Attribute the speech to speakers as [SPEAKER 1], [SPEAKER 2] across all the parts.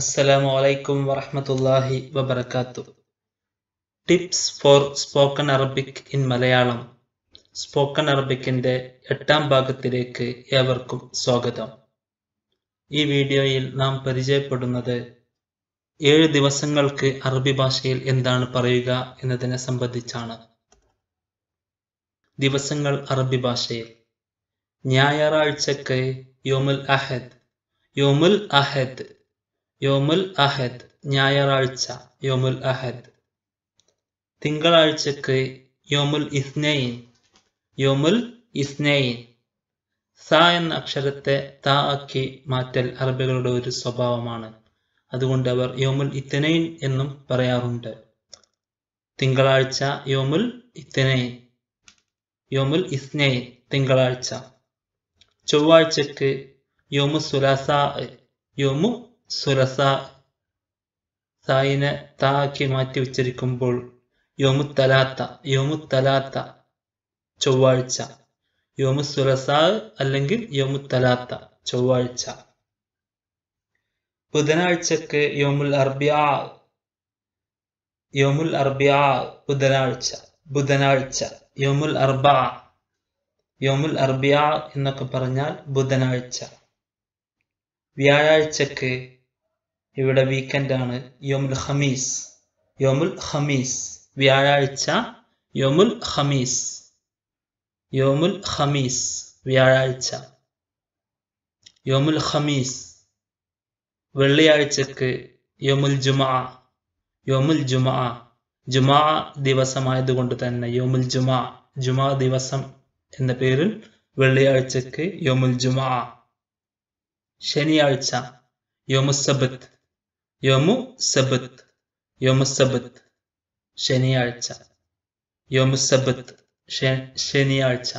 [SPEAKER 1] അസ്സലാമു അലൈക്കും വറഹമത്തല്ലാഹി വബർക്കാത്തു tips for spoken Arabic in Malayalam spoken അറബിക്കിൻ്റെ എട്ടാം ഭാഗത്തിലേക്ക് ഏവർക്കും സ്വാഗതം ഈ വീഡിയോയിൽ നാം പരിചയപ്പെടുന്നത് ഏഴ് ദിവസങ്ങൾക്ക് അറബി ഭാഷയിൽ എന്താണ് പറയുക എന്നതിനെ സംബന്ധിച്ചാണ് ദിവസങ്ങൾ അറബി ഭാഷയിൽ ഞായറാഴ്ചക്ക് യോമുൽ അഹദ് യോമുൽ അഹദ് യോമുൽ അഹദ് ഞായറാഴ്ച യോമുൽ അഹദ് തിങ്കളാഴ്ചക്ക് യോമുൽ ഇസ്നൈൻ യോമുൽ ഇസ്നൈൻ സ എന്ന അക്ഷരത്തെ ത ആക്കി മാറ്റൽ അറബികളുടെ ഒരു സ്വഭാവമാണ് അതുകൊണ്ട് അവർ യോമുൽ ഇത്തനൈൻ എന്നും പറയാറുണ്ട് തിങ്കളാഴ്ച യോമുൽ ഇത്തനൈൻ യോമുൽ ഇസ്നൈൻ തിങ്കളാഴ്ച ചൊവ്വാഴ്ചക്ക് യോമു സുലാസ യോമു സുരസ സായിനെ താക്കി മാറ്റി ഉച്ചരിക്കുമ്പോൾ യോമുത്തലാത്ത യോമുത്തലാത്ത ചൊവ്വാഴ്ച യോമു സുരസ അല്ലെങ്കിൽ യോമുത്തലാത്ത ചൊവ്വാഴ്ച ബുധനാഴ്ചക്ക് യോമുൽ അർബ്യാ യോമുൽ അർബ്യാ ബുധനാഴ്ച ബുധനാഴ്ച യോമുൽ അർബ യോമുൽ അർബ്യാ എന്നൊക്കെ പറഞ്ഞാൽ ബുധനാഴ്ച വ്യാഴാഴ്ചക്ക് ഇവിടെ വീക്കെൻഡ് ആണ് യോമുൽ ഹമീസ് യോമുൽ ഹമീസ് വ്യാഴാഴ്ച യോമുൽ ഹമീസ് യോമുൽ ഹമീസ് വ്യാഴാഴ്ച യോമുൽ ഹമീസ് വെള്ളിയാഴ്ചക്ക് യോമുൽ ജുമാ യോമുൽ ജുമാ ജുമാ ദിവസമായതുകൊണ്ട് തന്നെ യോമുൽ ജുമാ ജുമാ ദിവസം എന്ന പേരിൽ വെള്ളിയാഴ്ചക്ക് യോമുൽ ജുമാ ശനിയാഴ്ച യോമുസബത്ത് യോമു സബത്ത് യോമുസബത്ത് ശനിയാഴ്ച യോമുസബത്ത് ശനിയാഴ്ച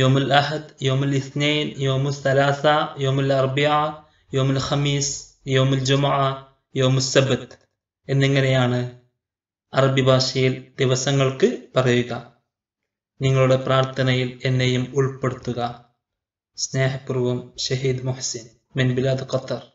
[SPEAKER 1] യോമുൽ അഹദ് യോമുൽ ഇസ്നൈൻ യോമുൽ സലാസ യോമുൽ അർബിയ യോമുൽ ഖമീസ് യോമുൽ ജുമഅ യോമുസബത്ത് എന്നിങ്ങനെയാണ് അറബി ഭാഷയിൽ ദിവസങ്ങൾക്ക് പറയുക നിങ്ങളുടെ പ്രാർത്ഥനയിൽ എന്നെയും ഉൾപ്പെടുത്തുക സ്നേഹപൂർവം ഷഹീദ് മൊഹസിൻ മെൻബിലാദ് ഖത്തർ